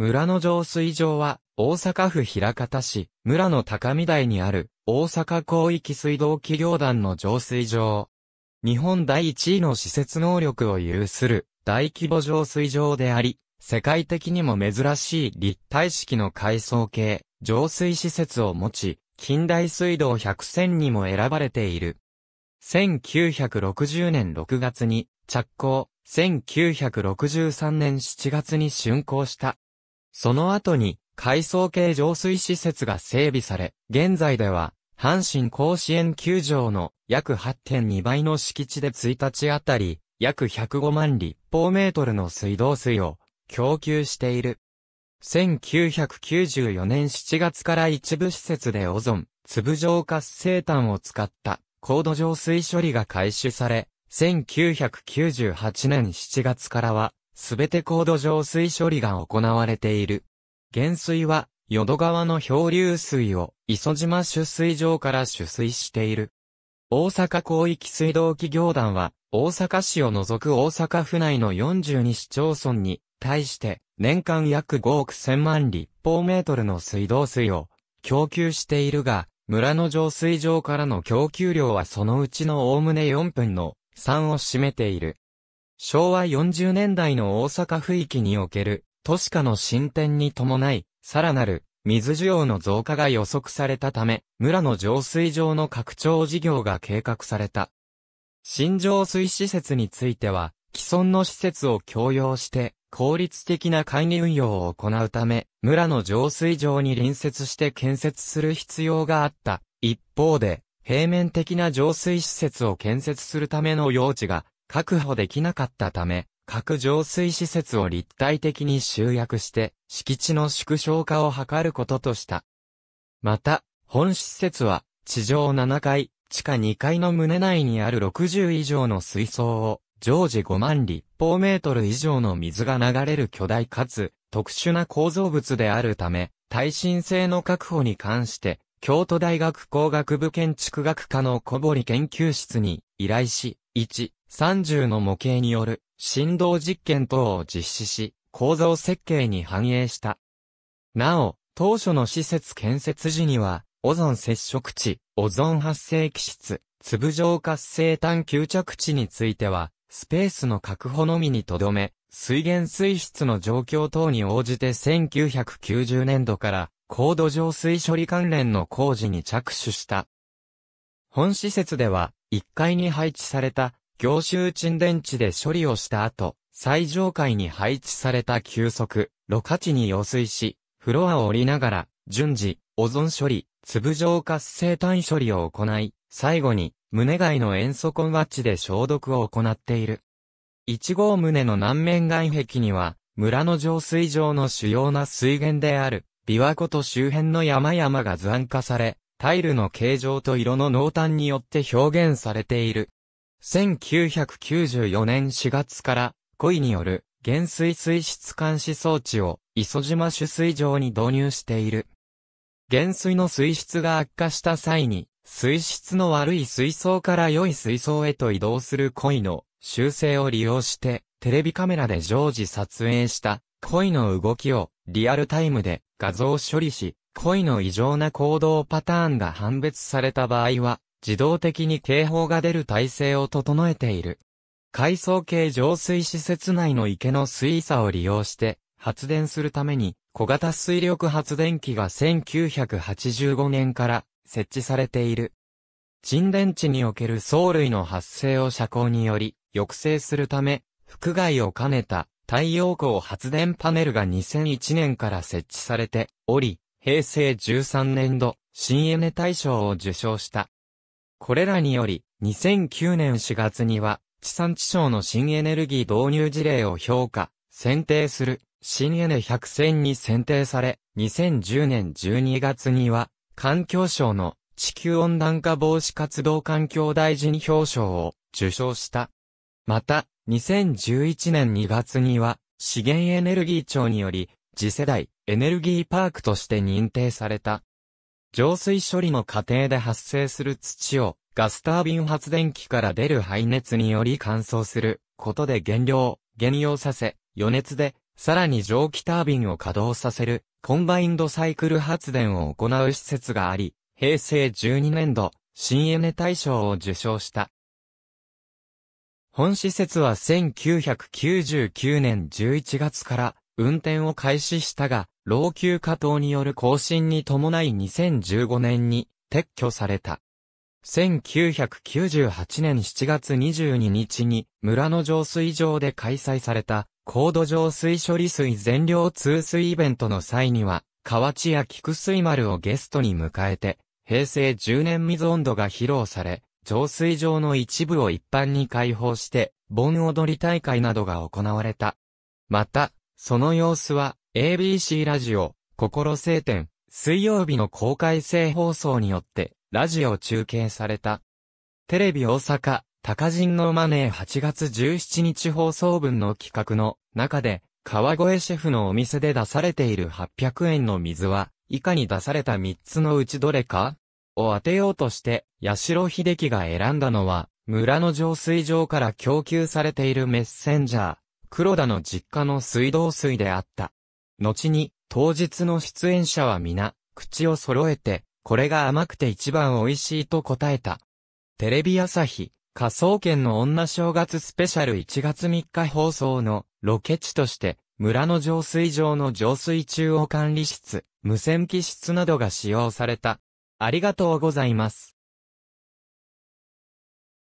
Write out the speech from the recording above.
村の浄水場は、大阪府平方市、村の高見台にある、大阪広域水道企業団の浄水場。日本第一位の施設能力を有する、大規模浄水場であり、世界的にも珍しい立体式の階層系、浄水施設を持ち、近代水道100選にも選ばれている。1960年6月に着工、1963年7月に竣工したその後に、海藻系浄水施設が整備され、現在では、阪神甲子園球場の約8.2倍の敷地で1日あたり、約105万立方メートルの水道水を供給している。1994年7月から一部施設でオゾン、粒状活性炭を使った高度浄水処理が開始され、1998年7月からはすべて高度上水処理が行われている。減水は、淀川の漂流水を、磯島取水場から取水している。大阪広域水道企業団は、大阪市を除く大阪府内の42市町村に、対して、年間約5億千万立方メートルの水道水を、供給しているが、村の浄水場からの供給量はそのうちの概ね4分の3を占めている。昭和40年代の大阪府域における都市化の進展に伴い、さらなる水需要の増加が予測されたため、村の浄水場の拡張事業が計画された。新浄水施設については、既存の施設を共用して、効率的な管理運用を行うため、村の浄水場に隣接して建設する必要があった。一方で、平面的な浄水施設を建設するための用地が確保できなかったため、各浄水施設を立体的に集約して、敷地の縮小化を図ることとした。また、本施設は、地上7階、地下2階の棟内にある60以上の水槽を、常時5万立方メートル以上の水が流れる巨大かつ、特殊な構造物であるため、耐震性の確保に関して、京都大学工学部建築学科の小堀研究室に依頼し、1、30の模型による振動実験等を実施し、構造設計に反映した。なお、当初の施設建設時には、オゾン接触地、オゾン発生気質、粒状活性炭吸着地については、スペースの確保のみにとどめ、水源水質の状況等に応じて1990年度から高度上水処理関連の工事に着手した。本施設では1階に配置された凝集沈電池で処理をした後、最上階に配置された急速、ろ過地に溶水し、フロアを降りながら、順次、オゾン処理、粒状活性炭処理を行い、最後に、胸外の塩素コンワッチで消毒を行っている。1号棟の南面外壁には、村の浄水場の主要な水源である、琵琶湖と周辺の山々が図案化され、タイルの形状と色の濃淡によって表現されている。1994年4月から、故による、減水水質監視装置を、磯島取水場に導入している。減水の水質が悪化した際に、水質の悪い水槽から良い水槽へと移動する鯉の修正を利用して、テレビカメラで常時撮影した鯉の動きをリアルタイムで画像処理し、鯉の異常な行動パターンが判別された場合は、自動的に警報が出る体制を整えている。海藻系浄水施設内の池の水差を利用して発電するために小型水力発電機が1985年から設置されている。沈電池における藻類の発生を遮光により抑制するため、覆外を兼ねた太陽光発電パネルが2001年から設置されており、平成13年度、新エネ大賞を受賞した。これらにより、2009年4月には、地産地消の新エネルギー導入事例を評価、選定する、新エネ100選に選定され、2010年12月には、環境省の地球温暖化防止活動環境大臣表彰を受賞した。また、2011年2月には、資源エネルギー庁により、次世代エネルギーパークとして認定された。浄水処理の過程で発生する土をガスタービン発電機から出る排熱により乾燥することで減量、減用させ、余熱でさらに蒸気タービンを稼働させるコンバインドサイクル発電を行う施設があり、平成12年度、新エネ大賞を受賞した。本施設は1999年11月から運転を開始したが、老朽化等による更新に伴い2015年に撤去された。1998年7月22日に村の浄水場で開催された高度浄水処理水全量通水イベントの際には河内や菊水丸をゲストに迎えて平成10年水温度が披露され浄水場の一部を一般に開放して盆踊り大会などが行われた。また、その様子は ABC ラジオ、心晴天、水曜日の公開性放送によって、ラジオ中継された。テレビ大阪、高人のマネー8月17日放送分の企画の中で、川越シェフのお店で出されている800円の水は、以下に出された3つのうちどれかを当てようとして、八代秀樹が選んだのは、村の浄水場から供給されているメッセンジャー、黒田の実家の水道水であった。後に、当日の出演者は皆、口を揃えて、これが甘くて一番美味しいと答えた。テレビ朝日、仮想研の女正月スペシャル1月3日放送のロケ地として、村の浄水場の浄水中央管理室、無線機室などが使用された。ありがとうございます。